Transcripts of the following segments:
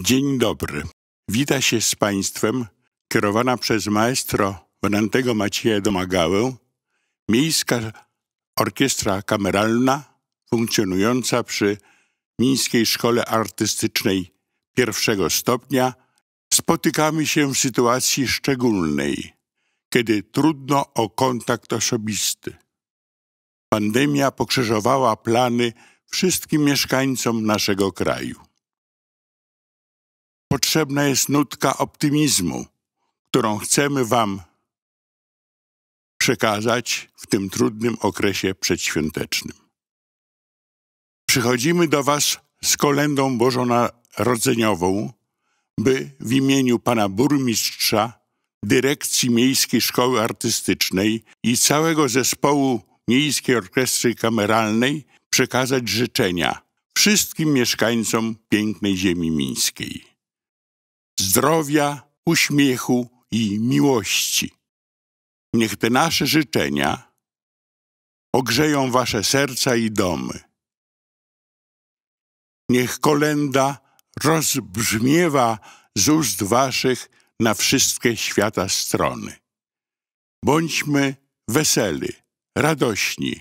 Dzień dobry. Wita się z Państwem kierowana przez maestro Bonantego Macieja Domagałę Miejska Orkiestra Kameralna funkcjonująca przy Mińskiej Szkole Artystycznej pierwszego stopnia spotykamy się w sytuacji szczególnej, kiedy trudno o kontakt osobisty. Pandemia pokrzyżowała plany wszystkim mieszkańcom naszego kraju potrzebna jest nutka optymizmu, którą chcemy Wam przekazać w tym trudnym okresie przedświątecznym. Przychodzimy do Was z kolendą bożonarodzeniową, by w imieniu Pana Burmistrza, Dyrekcji Miejskiej Szkoły Artystycznej i całego zespołu Miejskiej Orkiestry Kameralnej przekazać życzenia wszystkim mieszkańcom pięknej ziemi mińskiej zdrowia, uśmiechu i miłości. Niech te nasze życzenia ogrzeją wasze serca i domy. Niech kolenda rozbrzmiewa z ust waszych na wszystkie świata strony. Bądźmy weseli, radośni,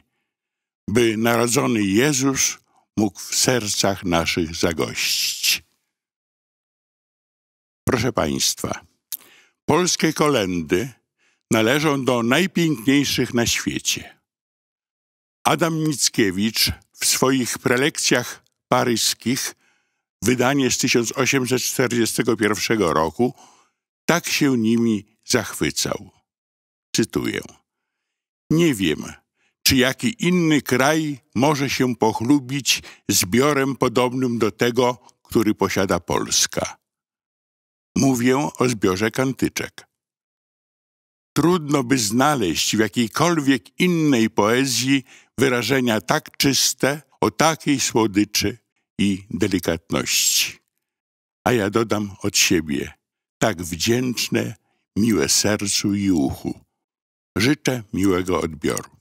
by narodzony Jezus mógł w sercach naszych zagościć. Proszę Państwa, polskie kolendy należą do najpiękniejszych na świecie. Adam Mickiewicz w swoich prelekcjach paryskich, wydanie z 1841 roku, tak się nimi zachwycał. Cytuję. Nie wiem, czy jaki inny kraj może się pochlubić zbiorem podobnym do tego, który posiada Polska. Mówię o zbiorze kantyczek. Trudno by znaleźć w jakiejkolwiek innej poezji wyrażenia tak czyste, o takiej słodyczy i delikatności. A ja dodam od siebie, tak wdzięczne, miłe sercu i uchu. Życzę miłego odbioru.